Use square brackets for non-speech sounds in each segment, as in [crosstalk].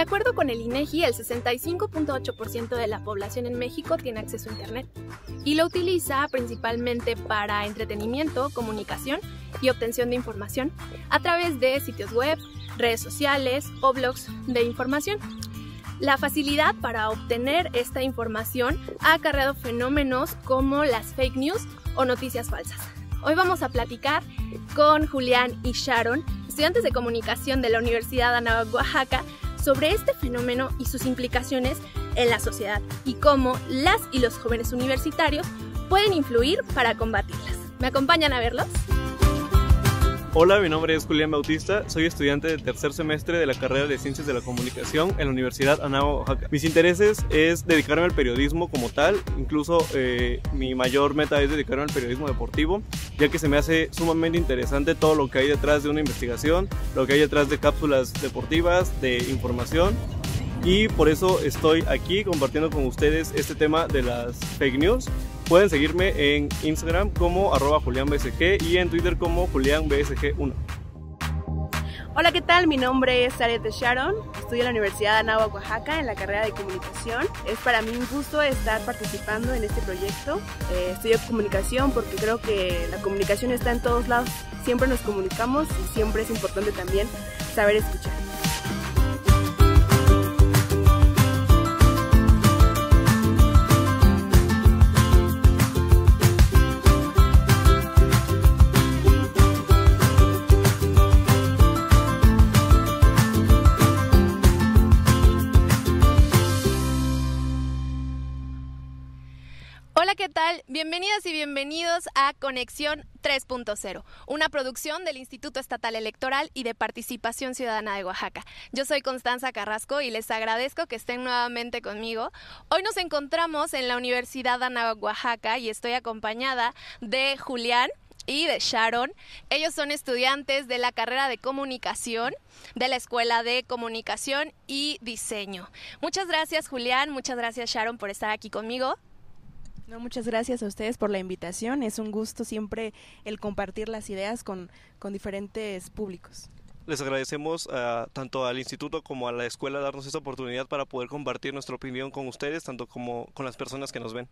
De acuerdo con el INEGI, e el 65.8% de la población en México tiene acceso a Internet y lo utiliza principalmente para entretenimiento, comunicación y obtención de información a través de sitios web, redes sociales o blogs de información. La facilidad para obtener esta información ha acarreado fenómenos como las fake news o noticias falsas. Hoy vamos a platicar con Julián y Sharon, estudiantes de comunicación de la Universidad de Oaxaca, sobre este fenómeno y sus implicaciones en la sociedad y cómo las y los jóvenes universitarios pueden influir para combatirlas. ¿Me acompañan a verlos? Hola, mi nombre es Julián Bautista, soy estudiante de tercer semestre de la carrera de Ciencias de la Comunicación en la Universidad Anáhuac, Oaxaca. Mis intereses es dedicarme al periodismo como tal, incluso eh, mi mayor meta es dedicarme al periodismo deportivo, ya que se me hace sumamente interesante todo lo que hay detrás de una investigación, lo que hay detrás de cápsulas deportivas, de información y por eso estoy aquí compartiendo con ustedes este tema de las fake news Pueden seguirme en Instagram como arroba julianbsg y en Twitter como julianbsg1. Hola, ¿qué tal? Mi nombre es de Sharon, estudio en la Universidad de Anáhuac, Oaxaca, en la carrera de comunicación. Es para mí un gusto estar participando en este proyecto. Eh, estudio comunicación porque creo que la comunicación está en todos lados, siempre nos comunicamos y siempre es importante también saber escuchar. Bienvenidas y bienvenidos a Conexión 3.0, una producción del Instituto Estatal Electoral y de Participación Ciudadana de Oaxaca. Yo soy Constanza Carrasco y les agradezco que estén nuevamente conmigo. Hoy nos encontramos en la Universidad de Oaxaca, y estoy acompañada de Julián y de Sharon. Ellos son estudiantes de la carrera de comunicación de la Escuela de Comunicación y Diseño. Muchas gracias Julián, muchas gracias Sharon por estar aquí conmigo. No, muchas gracias a ustedes por la invitación. Es un gusto siempre el compartir las ideas con, con diferentes públicos. Les agradecemos tanto al instituto como a la escuela darnos esta oportunidad para poder compartir nuestra opinión con ustedes, tanto como con las personas que nos ven.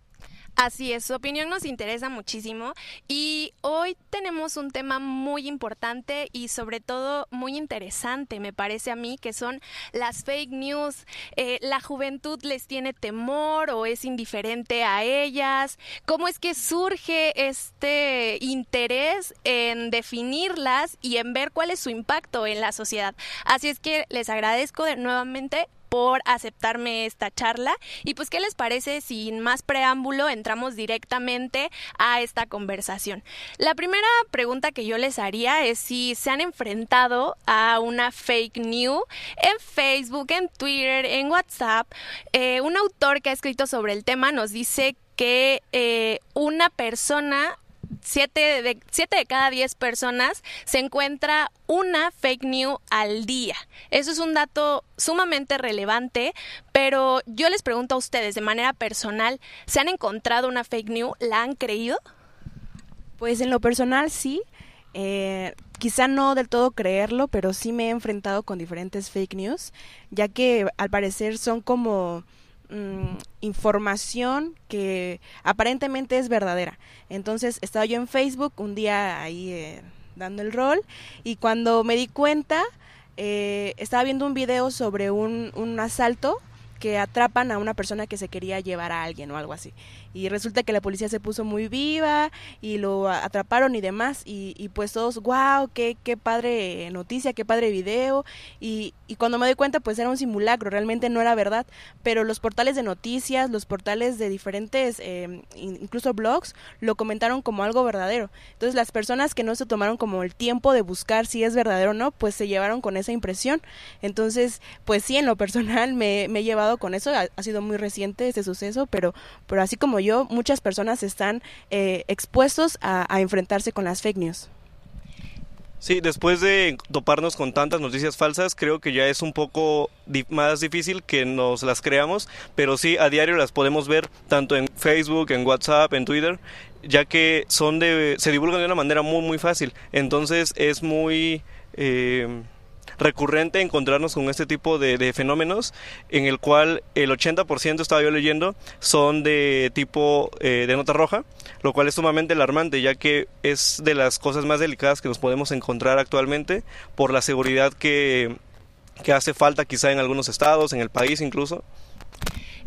Así es, su opinión nos interesa muchísimo y hoy tenemos un tema muy importante y sobre todo muy interesante, me parece a mí, que son las fake news. Eh, la juventud les tiene temor o es indiferente a ellas. ¿Cómo es que surge este interés en definirlas y en ver cuál es su impacto? en la sociedad. Así es que les agradezco nuevamente por aceptarme esta charla. Y pues, ¿qué les parece? Sin más preámbulo, entramos directamente a esta conversación. La primera pregunta que yo les haría es si se han enfrentado a una fake news en Facebook, en Twitter, en WhatsApp. Eh, un autor que ha escrito sobre el tema nos dice que eh, una persona siete de, siete de cada diez personas se encuentra una fake news al día. Eso es un dato sumamente relevante, pero yo les pregunto a ustedes de manera personal, ¿se han encontrado una fake news? ¿La han creído? Pues en lo personal sí. Eh, quizá no del todo creerlo, pero sí me he enfrentado con diferentes fake news, ya que al parecer son como Mm, información que aparentemente es verdadera. Entonces estaba yo en Facebook un día ahí eh, dando el rol y cuando me di cuenta eh, estaba viendo un video sobre un, un asalto que atrapan a una persona que se quería llevar a alguien o algo así. Y resulta que la policía se puso muy viva y lo atraparon y demás. Y, pues todos, wow, qué, qué padre noticia, qué padre video. Y, cuando me doy cuenta, pues era un simulacro, realmente no era verdad. Pero los portales de noticias, los portales de diferentes, em, incluso blogs, lo comentaron como algo verdadero. Entonces las personas que no se tomaron como el tiempo de buscar si es verdadero o no, pues se llevaron con esa impresión. Entonces, pues sí, en lo [laughs] personal me he llevado con eso, ha, sido muy reciente ese suceso, pero, pero así como yo, muchas personas están eh, expuestos a, enfrentarse con las fake news. Sí, después de toparnos con tantas noticias falsas, creo que ya es un poco más difícil que nos las creamos, pero sí a diario las podemos ver tanto en Facebook, en WhatsApp, en Twitter, ya que son de se divulgan de una manera muy muy fácil. Entonces es muy eh, recurrente encontrarnos con este tipo de, fenómenos en el cual el 80% estaba yo leyendo son de tipo eh, de nota roja, lo cual es sumamente alarmante ya que es de las cosas más delicadas que nos podemos encontrar actualmente por la seguridad que, hace falta quizá en algunos estados, en el país incluso.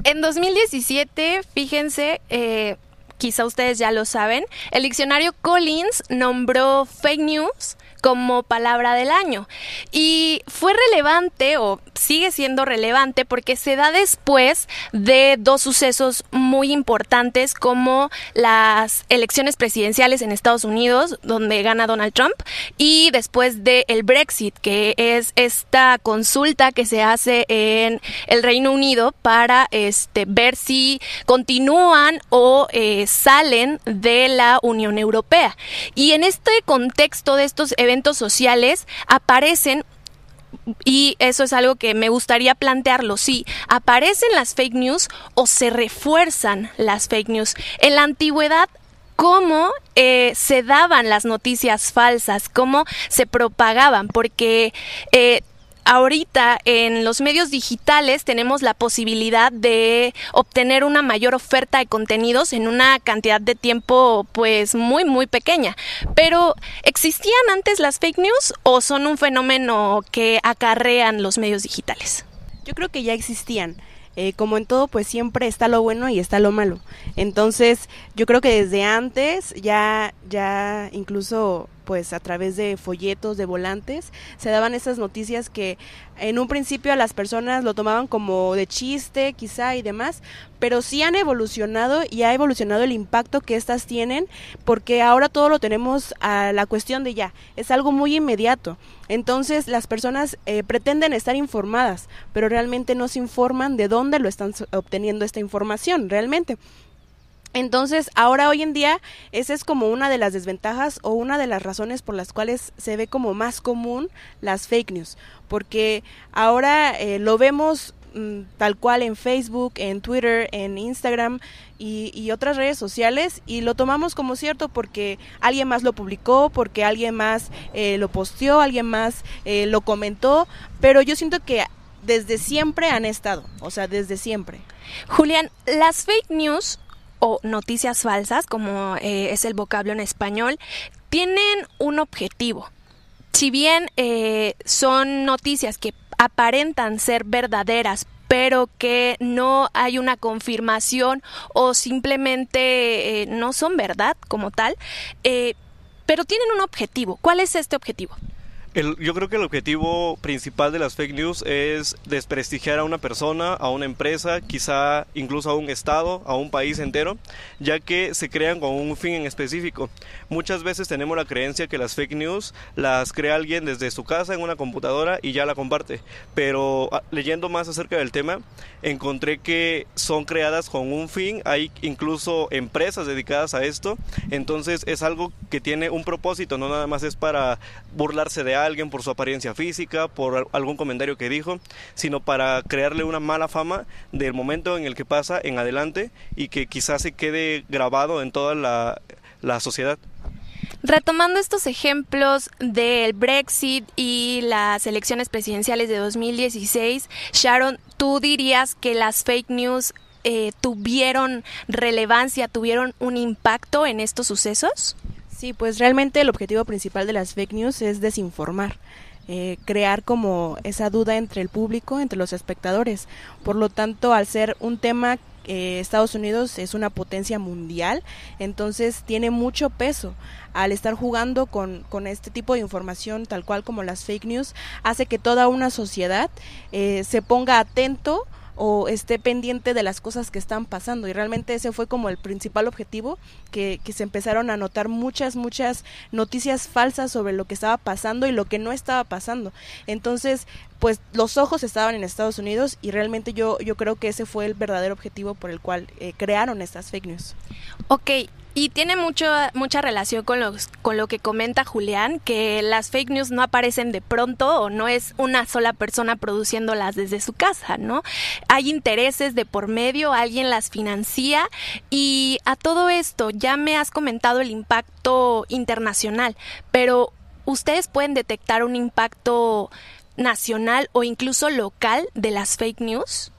En 2017, fíjense, eh, quizá ustedes ya lo saben, el diccionario Collins nombró fake news como palabra del año. Y fue relevante o sigue siendo relevante porque se da después de dos sucesos muy importantes como las elecciones presidenciales en Estados Unidos, donde gana Donald Trump, y después del el Brexit, que es esta consulta que se hace en el Reino Unido para este, ver si continúan o eh, salen de la Unión Europea. Y en este contexto de estos eventos, sociales aparecen y eso es algo que me gustaría plantearlo, si aparecen las fake news o se refuerzan las fake news. En la antigüedad cómo eh, se daban las noticias falsas, cómo se propagaban, porque eh, ahorita en los medios digitales tenemos la posibilidad de obtener una mayor oferta de contenidos en una cantidad de tiempo pues muy muy pequeña. Pero ¿existían antes las fake news o son un fenómeno que acarrean los medios digitales? Yo creo que ya existían. Eh, como en todo, pues siempre está lo bueno y está lo malo. Entonces, yo creo que desde antes ya, ya incluso pues a través de folletos, de volantes, se daban esas noticias que en un principio a las personas lo tomaban como de chiste quizá y demás, pero sí han evolucionado y ha evolucionado el impacto que estas tienen porque ahora todo lo tenemos a la cuestión de ya, es algo muy inmediato. Entonces las personas eh, pretenden estar informadas, pero realmente no se informan de dónde lo están obteniendo esta información realmente. Entonces, ahora hoy en día, esa es como una de las desventajas o una de las razones por las cuales se ve como más común las fake news, porque ahora eh, lo vemos mm, tal cual en Facebook, en Twitter, en Instagram y, otras redes sociales y lo tomamos como cierto porque alguien más lo publicó, porque alguien más eh, lo posteó, alguien más eh, lo comentó, pero yo siento que desde siempre han estado, o sea, desde siempre. Julián, las fake news o noticias falsas, como eh, es el vocablo en español, tienen un objetivo. Si bien eh, son noticias que aparentan ser verdaderas, pero que no hay una confirmación o simplemente eh, no son verdad como tal, pero tienen un objetivo. ¿Cuál es este objetivo? yo creo que el objetivo principal de las fake news es desprestigiar a una persona, a una empresa, quizá incluso a un estado, a un país entero, ya que se crean con un fin en específico. Muchas veces tenemos la creencia que las fake news las crea alguien desde su casa en una computadora y ya la comparte, pero ah, leyendo más acerca del tema, encontré que son creadas con un fin, hay incluso empresas dedicadas a esto, entonces es algo que tiene un propósito, no nada más es para burlarse de alguien por su apariencia física, por algún comentario que dijo, sino para crearle una mala fama del momento en el que pasa en adelante y que quizás se quede grabado en toda la, sociedad. Retomando estos ejemplos del Brexit y las elecciones presidenciales de 2016, Sharon, ¿tú dirías que las fake news eh, tuvieron relevancia, tuvieron un impacto en estos sucesos? Sí, pues realmente el objetivo principal de las fake news es desinformar. Eh, crear como esa duda entre el público, entre los espectadores. Por lo tanto, al ser un tema eh, Estados Unidos es una potencia mundial, entonces tiene mucho peso. Al estar jugando con, con, este tipo de información, tal cual como las fake news, hace que toda una sociedad eh, se ponga atento o esté pendiente de las cosas que están pasando. Y realmente ese fue como el principal objetivo, que, se empezaron a notar muchas, muchas noticias falsas sobre lo que estaba pasando y lo que no estaba pasando. Entonces, pues los ojos estaban en Estados Unidos y realmente yo, yo creo que ese fue el verdadero objetivo por el cual eh, crearon estas fake news. Ok, y tiene mucho, mucha relación con, con lo que comenta Julián, que las fake news no aparecen de pronto o no es una sola persona produciéndolas desde su casa, ¿no? Hay intereses de por medio, alguien las financia y a todo esto ya me has comentado el impacto internacional, pero ustedes pueden detectar un impacto nacional o incluso local de las fake news.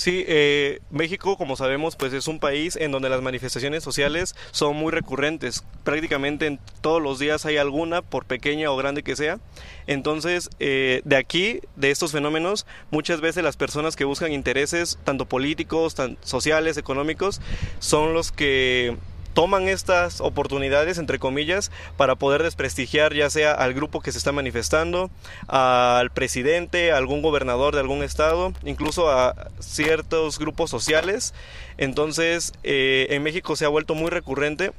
Sí, eh, México, como sabemos, pues es un país en donde las manifestaciones sociales son muy recurrentes. Prácticamente en todos los días hay alguna, por pequeña o grande que sea. Entonces, eh, de aquí, de estos fenómenos, muchas veces las personas que buscan intereses, tanto políticos, tan sociales, económicos, son los que toman estas oportunidades, entre comillas, para poder desprestigiar ya sea al grupo que se está manifestando, al presidente, a algún gobernador de algún estado, incluso a ciertos grupos sociales. Entonces, eh, en México se ha vuelto muy recurrente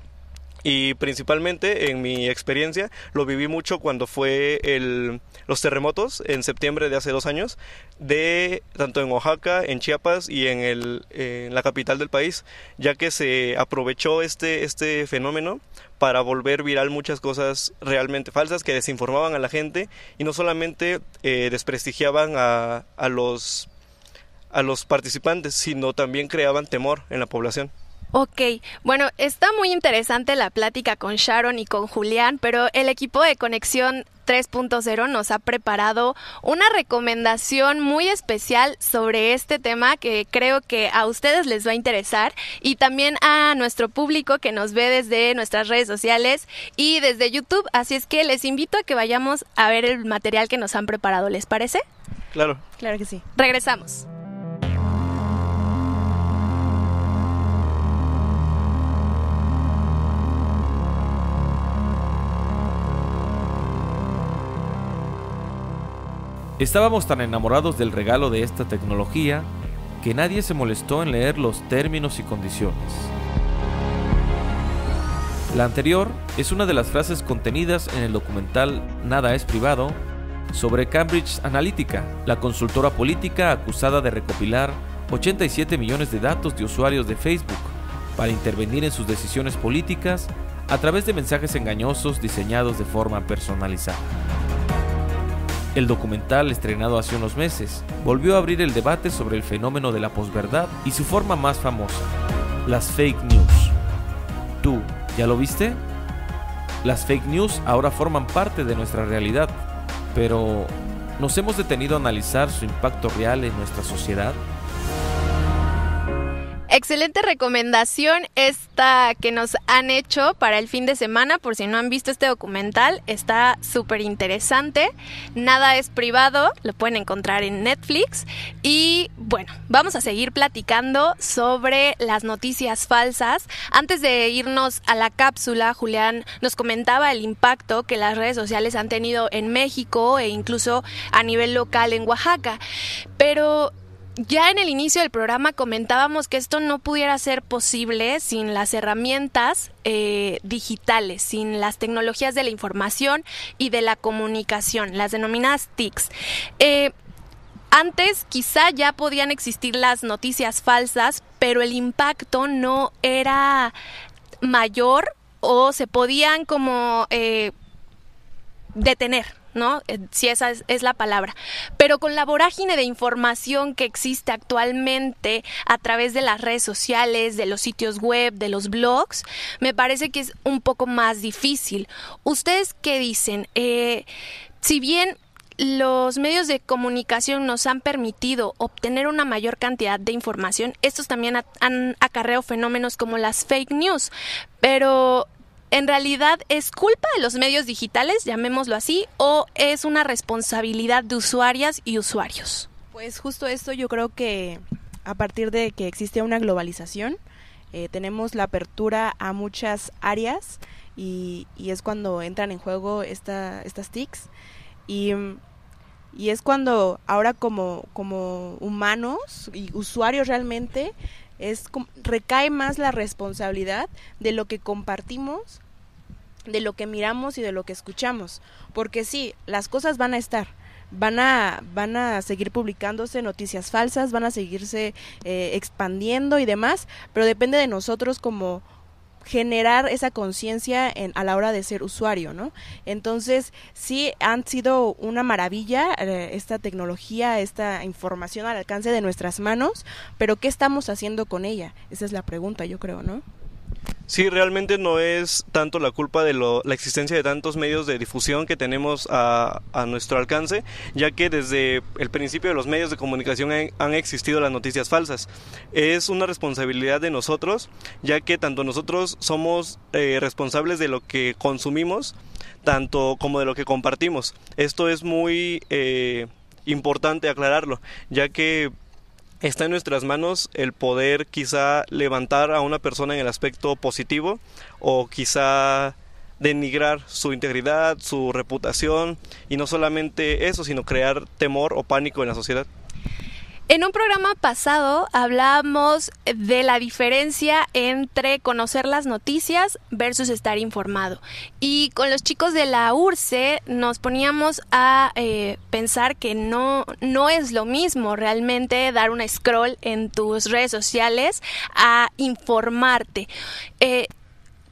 y principalmente en mi experiencia lo viví mucho cuando fue el, los terremotos en septiembre de hace dos años, de tanto en Oaxaca, en Chiapas y en, el, la capital del país, ya que se aprovechó este, este fenómeno para volver viral muchas cosas realmente falsas que desinformaban a la gente y no solamente eh, desprestigiaban a, los, a los participantes, sino también creaban temor en la población. Ok, bueno, está muy interesante la plática con Sharon y con Julián, pero el equipo de conexión 3.0 nos ha preparado una recomendación muy especial sobre este tema que creo que a ustedes les va a interesar y también a nuestro público que nos ve desde nuestras redes sociales y desde YouTube. Así es que les invito a que vayamos a ver el material que nos han preparado, ¿les parece? Claro. Claro que sí. Regresamos. Estábamos tan enamorados del regalo de esta tecnología que nadie se molestó en leer los términos y condiciones. La anterior es una de las frases contenidas en el documental Nada es privado sobre Cambridge Analytica, la consultora política acusada de recopilar 87 millones de datos de usuarios de Facebook para intervenir en sus decisiones políticas a través de mensajes engañosos diseñados de forma personalizada. El documental, estrenado hace unos meses, volvió a abrir el debate sobre el fenómeno de la posverdad y su forma más famosa, las fake news. ¿Tú ya lo viste? Las fake news ahora forman parte de nuestra realidad, pero ¿nos hemos detenido a analizar su impacto real en nuestra sociedad? Excelente recomendación esta que nos han hecho para el fin de semana, por si no han visto este documental, está súper interesante. Nada es privado, lo pueden encontrar en Netflix. Y bueno, vamos a seguir platicando sobre las noticias falsas. Antes de irnos a la cápsula, Julián nos comentaba el impacto que las redes sociales han tenido en México e incluso a nivel local en Oaxaca. Pero ya en el inicio del programa comentábamos que esto no pudiera ser posible sin las herramientas eh, digitales, sin las tecnologías de la información y de la comunicación, las denominadas TICs. Eh, antes quizá ya podían existir las noticias falsas, pero el impacto no era mayor o se podían como eh, detener, ¿no? Eh, si esa es, la palabra. Pero con la vorágine de información que existe actualmente a través de las redes sociales, de los sitios web, de los blogs, me parece que es un poco más difícil. ¿Ustedes qué dicen? Eh, si bien los medios de comunicación nos han permitido obtener una mayor cantidad de información, estos también han acarreado fenómenos como las fake news, pero en realidad es culpa de los medios digitales, llamémoslo así, o es una responsabilidad de usuarias y usuarios? Pues justo esto yo creo que a partir de que existe una globalización, eh, tenemos la apertura a muchas áreas y, es cuando entran en juego esta, estas TICs. Y, es cuando ahora como, como humanos y usuarios realmente es recae más la responsabilidad de lo que compartimos, de lo que miramos y de lo que escuchamos, porque sí, las cosas van a estar, van a, van a seguir publicándose noticias falsas, van a seguirse eh, expandiendo y demás, pero depende de nosotros como, generar esa conciencia a la hora de ser usuario, ¿no? Entonces, sí han sido una maravilla eh, esta tecnología, esta información al alcance de nuestras manos, pero ¿qué estamos haciendo con ella? Esa es la pregunta, yo creo, ¿no? Sí, realmente no es tanto la culpa de la existencia de tantos medios de difusión que tenemos a, nuestro alcance, ya que desde el principio de los medios de comunicación han, existido las noticias falsas. Es una responsabilidad de nosotros, ya que tanto nosotros somos eh, responsables de lo que consumimos, tanto como de lo que compartimos. Esto es muy... Eh, importante aclararlo, ya que está en nuestras manos el poder quizá levantar a una persona en el aspecto positivo o quizá denigrar su integridad, su reputación y no solamente eso, sino crear temor o pánico en la sociedad. En un programa pasado hablábamos de la diferencia entre conocer las noticias versus estar informado. Y con los chicos de la URCE nos poníamos a eh, pensar que no, no es lo mismo realmente dar un scroll en tus redes sociales a informarte. Eh,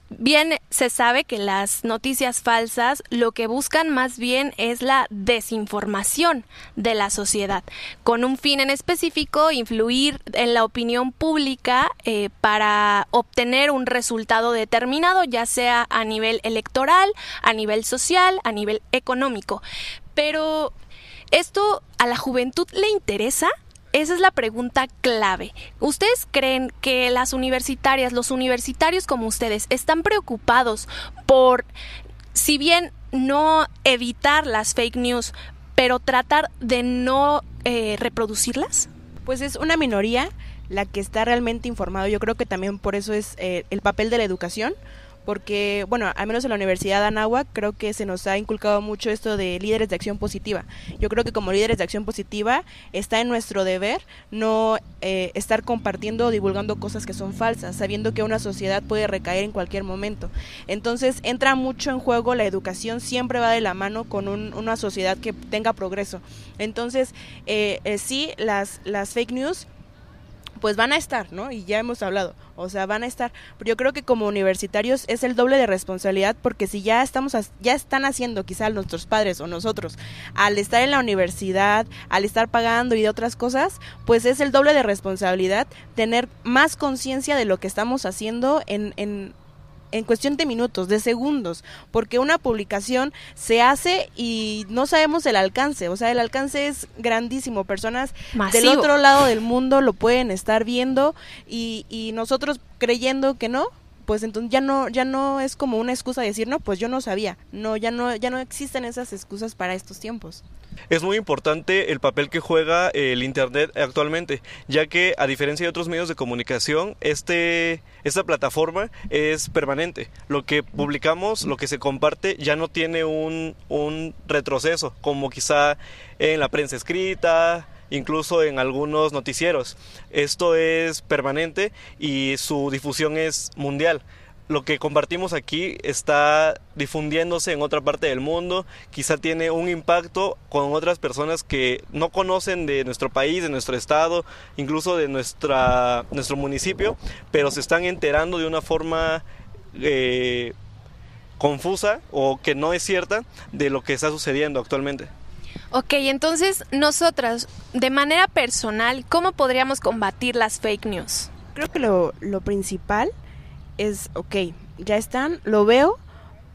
bien se sabe que las noticias falsas lo que buscan más bien es la desinformación de la sociedad, con un fin en específico, influir en la opinión pública eh, para obtener un resultado determinado, ya sea a nivel electoral, a nivel social, a nivel económico. Pero, ¿esto a la juventud le interesa? Esa es la pregunta clave. ¿Ustedes creen que las universitarias, los universitarios como ustedes, están preocupados por, si bien no evitar las fake news, pero tratar de no eh, reproducirlas? Pues es una minoría la que está realmente informada. Yo creo que también por eso es eh, el papel de la educación, porque, bueno, al menos en la Universidad de Anáhuac creo que se nos ha inculcado mucho esto de líderes de acción positiva. Yo creo que como líderes de acción positiva está en nuestro deber no eh, estar compartiendo o divulgando cosas que son falsas, sabiendo que una sociedad puede recaer en cualquier momento. Entonces entra mucho en juego la educación, siempre va de la mano con una sociedad que tenga progreso. Entonces, eh, eh, sí, las, las fake news pues van a estar, ¿no? Y ya hemos hablado, o sea, van a estar. Pero yo creo que como universitarios es el doble de responsabilidad porque si ya estamos, ya están haciendo quizá nuestros padres o nosotros, al estar en la universidad, al estar pagando y de otras cosas, pues es el doble de responsabilidad tener más conciencia de lo que estamos haciendo en, en en cuestión de minutos, de segundos, porque una publicación se hace y no sabemos el alcance, o sea, el alcance es grandísimo, personas del otro lado del mundo lo pueden estar viendo y, nosotros creyendo que no, pues entonces ya no ya no es como una excusa decir no pues yo no sabía no ya no ya no existen esas excusas para estos tiempos es muy importante el papel que juega eh, el Internet actualmente, ya que a diferencia de otros medios de comunicación, este, esta plataforma es permanente. Lo que publicamos, lo que se comparte, ya no tiene un, un retroceso, como quizá en la prensa escrita, incluso en algunos noticieros. Esto es permanente y su difusión es mundial lo que compartimos aquí está difundiéndose en otra parte del mundo, quizá tiene un impacto con otras personas que no conocen de nuestro país, de nuestro estado, incluso de nuestra, nuestro municipio, pero se están enterando de una forma eh, confusa o que no es cierta de lo que está sucediendo actualmente. Ok, entonces nosotras, de manera personal, ¿cómo podríamos combatir las fake news? Creo que lo, lo principal es, ok, ya están, lo veo,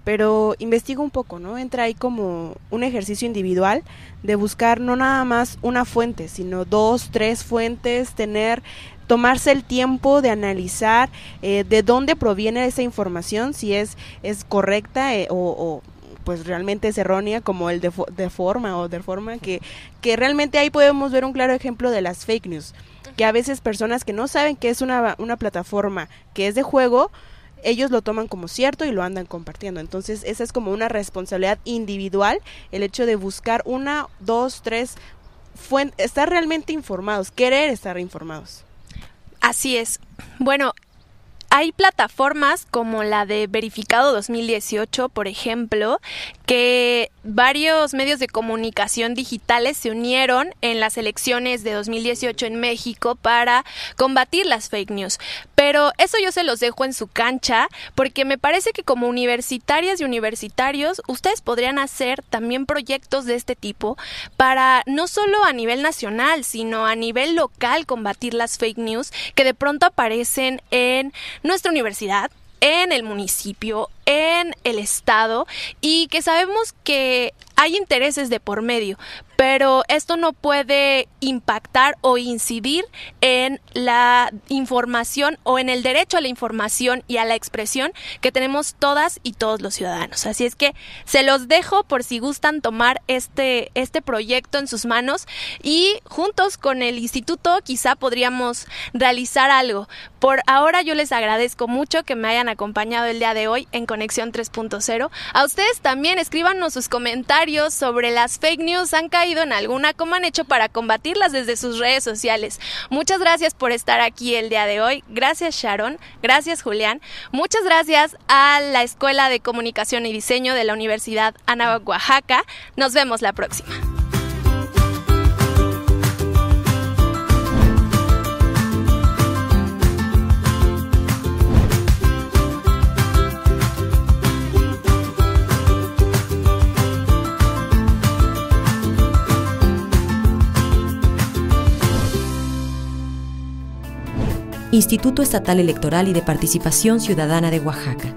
pero investigo un poco, ¿no? Entra ahí como un ejercicio individual de buscar no nada más una fuente, sino dos, tres fuentes, tener tomarse el tiempo de analizar eh, de dónde proviene esa información, si es, es correcta eh, o, pues realmente es errónea, como el de, de forma o de forma, que, que realmente ahí podemos ver un claro ejemplo de las fake news que a veces personas que no saben que es una, una plataforma que es de juego, ellos lo toman como cierto y lo andan compartiendo. Entonces, esa es como una responsabilidad individual, el hecho de buscar una, dos, tres fuentes, estar realmente informados, querer estar informados. Así es. Bueno, hay plataformas como la de Verificado 2018, por ejemplo, que varios medios de comunicación digitales se unieron en las elecciones de 2018 en México para combatir las fake news. Pero eso yo se los dejo en su cancha porque me parece que como universitarias y universitarios ustedes podrían hacer también proyectos de este tipo para no solo a nivel nacional, sino a nivel local combatir las fake news que de pronto aparecen en nuestra universidad, en el municipio, en el Estado y que sabemos que hay intereses de por medio, pero esto no puede impactar o incidir en la información o en el derecho a la información y a la expresión que tenemos todas y todos los ciudadanos. Así es que se los dejo por si gustan tomar este, este proyecto en sus manos y juntos con el instituto quizá podríamos realizar algo. Por ahora yo les agradezco mucho que me hayan acompañado el día de hoy en Conexión 3.0. A ustedes también escríbanos sus comentarios sobre las fake news, han caído en alguna, cómo han hecho para combatirlas desde sus redes sociales. Muchas gracias por estar aquí el día de hoy. Gracias Sharon, gracias Julián. Muchas gracias a la Escuela de Comunicación y Diseño de la Universidad Anáhuac Oaxaca. Nos vemos la próxima. Instituto Estatal Electoral y de Participación Ciudadana de Oaxaca.